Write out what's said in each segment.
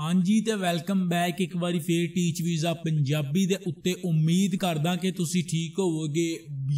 ਹਾਂਜੀ ਤੇ welcome back ਇੱਕ ਵਾਰੀ ਫੇਰ ਟੀਚ ਵੀਜ਼ਾ ਪੰਜਾਬੀ ਦੇ ਉੱਤੇ ਉਮੀਦ ਕਰਦਾ ਕਿ ਤੁਸੀਂ ਠੀਕ ਹੋਵੋਗੇ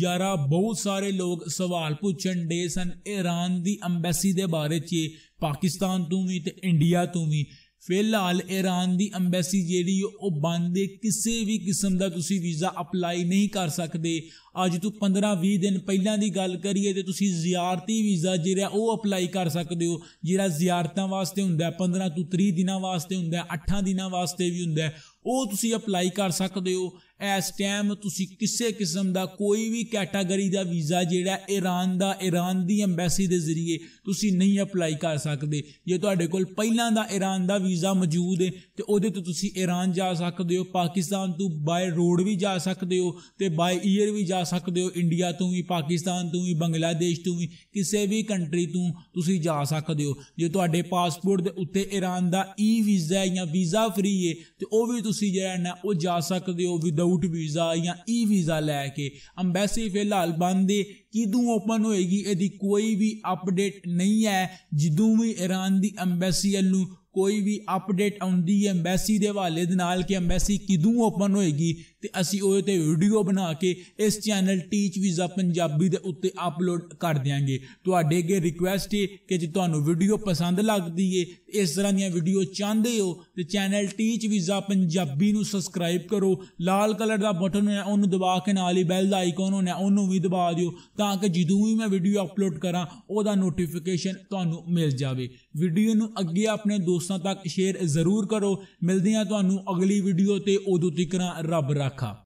ਯਾਰਾ ਬਹੁਤ ਸਾਰੇ ਲੋਕ ਸਵਾਲ ਪੁੱਛਣ ਦੇ ਸਨ ਈਰਾਨ ਦੀ ਐਮਬੈਸੀ ਦੇ ਬਾਰੇ 'ਚ ਪਾਕਿਸਤਾਨ ਤੋਂ ਵੀ ਤੇ ਇੰਡੀਆ ਤੋਂ ਵੀ ਫਿਲਹਾਲ ਈਰਾਨ ਦੀ ਐਮਬੈਸੀ ਜਿਹੜੀ ਉਹ ਬੰਦ ਹੈ ਕਿਸੇ ਵੀ ਕਿਸਮ ਦਾ ਤੁਸੀਂ ਵੀਜ਼ਾ ਅਪਲਾਈ ਨਹੀਂ ਕਰ ਸਕਦੇ ਅੱਜ ਤੋਂ 15-20 ਦਿਨ ਪਹਿਲਾਂ ਦੀ ਗੱਲ ਕਰੀਏ ਤੇ ਤੁਸੀਂ ਜ਼ਿਆਰਤੀ ਵੀਜ਼ਾ ਜਿਹੜਾ ਉਹ ਅਪਲਾਈ ਕਰ ਸਕਦੇ ਹੋ ਜਿਹੜਾ ਜ਼ਿਆਰਤਾਂ ਵਾਸਤੇ ਹੁੰਦਾ 15 ਤੋਂ 30 ਦਿਨਾਂ ਵਾਸਤੇ ਹੁੰਦਾ 8 ਦਿਨਾਂ ਵਾਸਤੇ ਵੀ ਹੁੰਦਾ ਉਹ ਤੁਸੀਂ ਅਪਲਾਈ ਕਰ ਸਕਦੇ ਹੋ ਇਸ ਟਾਈਮ ਤੁਸੀਂ ਕਿਸੇ ਕਿਸਮ ਦਾ ਕੋਈ ਵੀ ਕੈਟਾਗਰੀ ਦਾ ਵੀਜ਼ਾ ਜਿਹੜਾ ਈਰਾਨ ਦਾ ਈਰਾਨ ਦੀ ਐਮਬੈਸੀ ਦੇ ਜ਼ਰੀਏ ਤੁਸੀਂ ਨਹੀਂ ਅਪਲਾਈ ਕਰ ਸਕਦੇ ਜੇ ਤੁਹਾਡੇ ਕੋਲ ਪਹਿਲਾਂ ਦਾ ਈਰਾਨ ਦਾ ਵੀਜ਼ਾ ਮੌਜੂਦ ਹੈ ਤੇ ਉਹਦੇ ਤੋਂ ਤੁਸੀਂ ਈਰਾਨ ਜਾ ਸਕਦੇ ਹੋ ਪਾਕਿਸਤਾਨ ਤੋਂ ਬਾਏ ਰੋਡ ਵੀ ਜਾ ਸਕਦੇ ਹੋ ਤੇ ਬਾਏ ਈਅਰ ਵੀ ਜਾ ਸਕਦੇ ਹੋ ਇੰਡੀਆ ਤੋਂ ਵੀ ਪਾਕਿਸਤਾਨ ਤੋਂ ਵੀ ਬੰਗਲਾਦੇਸ਼ ਤੋਂ ਵੀ ਕਿਸੇ ਵੀ ਕੰਟਰੀ ਤੋਂ ਤੁਸੀਂ ਜਾ ਸਕਦੇ ਹੋ ਜੇ ਤੁਹਾਡੇ ਪਾਸਪੋਰਟ ਦੇ ਉੱਤੇ ਈਰਾਨ ਦਾ ਈ ਵੀਜ਼ਾ ਜਾਂ ਵੀਜ਼ਾ ਫ੍ਰੀ ਹੈ ਤੇ ਉਹ ਵੀ ਤੁਸੀਂ ਜਿਹੜਾ ਨਾ ਉਹ ਜਾ ਸਕਦੇ ਹੋ ਵਿਦਆਊਟ ਵੀਜ਼ਾ ਜਾਂ ਈ ਵੀਜ਼ਾ ਲੈ ਕੇ ਅੰਬੈਸੀ ਫਿਲਹਾਲ ਬੰਦ ਹੈ ਕਿਦੋਂ ਓਪਨ ਹੋਏਗੀ ਇਹਦੀ ਕੋਈ ਵੀ ਅਪਡੇਟ ਨਹੀਂ ਹੈ ਜਦੋਂ ਵੀ ਈਰਾਨ ਦੀ ਅੰਬੈਸੀ ਨੂੰ ਕੋਈ ਵੀ ਅਪਡੇਟ ਆਉਂਦੀ ਹੈ ਐਮਬੈਸੀ ਦੇ ਹਵਾਲੇ ਦੇ ਨਾਲ ਕਿ ਐਮਬੈਸੀ ਕਿਦੋਂ ਓਪਨ ਹੋਏਗੀ ਤੇ ਅਸੀਂ ਉਹਦੇ ਤੇ ਵੀਡੀਓ ਬਣਾ ਕੇ ਇਸ ਚੈਨਲ ਟੀਚ ਵੀਜ਼ਾ ਪੰਜਾਬੀ ਦੇ ਉੱਤੇ ਅਪਲੋਡ ਕਰ ਦਿਆਂਗੇ ਤੁਹਾਡੇ ਅੱਗੇ ਰਿਕੁਐਸਟ ਹੈ ਕਿ ਜੇ ਤੁਹਾਨੂੰ ਵੀਡੀਓ ਪਸੰਦ ਲੱਗਦੀ ਏ ਇਸ ਤਰ੍ਹਾਂ ਦੀਆਂ ਵੀਡੀਓ ਚਾਹੁੰਦੇ ਹੋ ਤੇ ਚੈਨਲ ਟੀਚ ਵੀਜ਼ਾ ਪੰਜਾਬੀ ਨੂੰ ਸਬਸਕ੍ਰਾਈਬ ਕਰੋ ਲਾਲ ਕਲਰ ਦਾ ਬਟਨ ਹੈ ਉਹਨੂੰ ਦਬਾ ਕੇ ਨਾਲ ਹੀ ਬੈਲ ਦਾ ਆਈਕਨ ਹੋਣਾ ਉਹਨੂੰ ਵੀ ਦਬਾ ਦਿਓ ਤਾਂ ਕਿ ਜਦੋਂ ਵੀ ਮੈਂ ਵੀਡੀਓ ਅਪਲੋਡ ਕਰਾਂ ਉਹਦਾ ਨੋਟੀਫਿਕੇਸ਼ਨ ਤੁਹਾਨੂੰ ਮਿਲ ਜਾਵੇ ਵੀਡੀਓ ਨੂੰ ਅੱਗੇ ਆਪਣੇ ਦੋਸਤ ਅਸਾਂ ਤੱਕ ਸ਼ੇਅਰ ਜ਼ਰੂਰ ਕਰੋ ਮਿਲਦੇ ਹਾਂ ਤੁਹਾਨੂੰ ਅਗਲੀ ਵੀਡੀਓ ਤੇ ਉਦੋਂ ਤੱਕਰਾਂ ਰੱਬ ਰਾਖਾ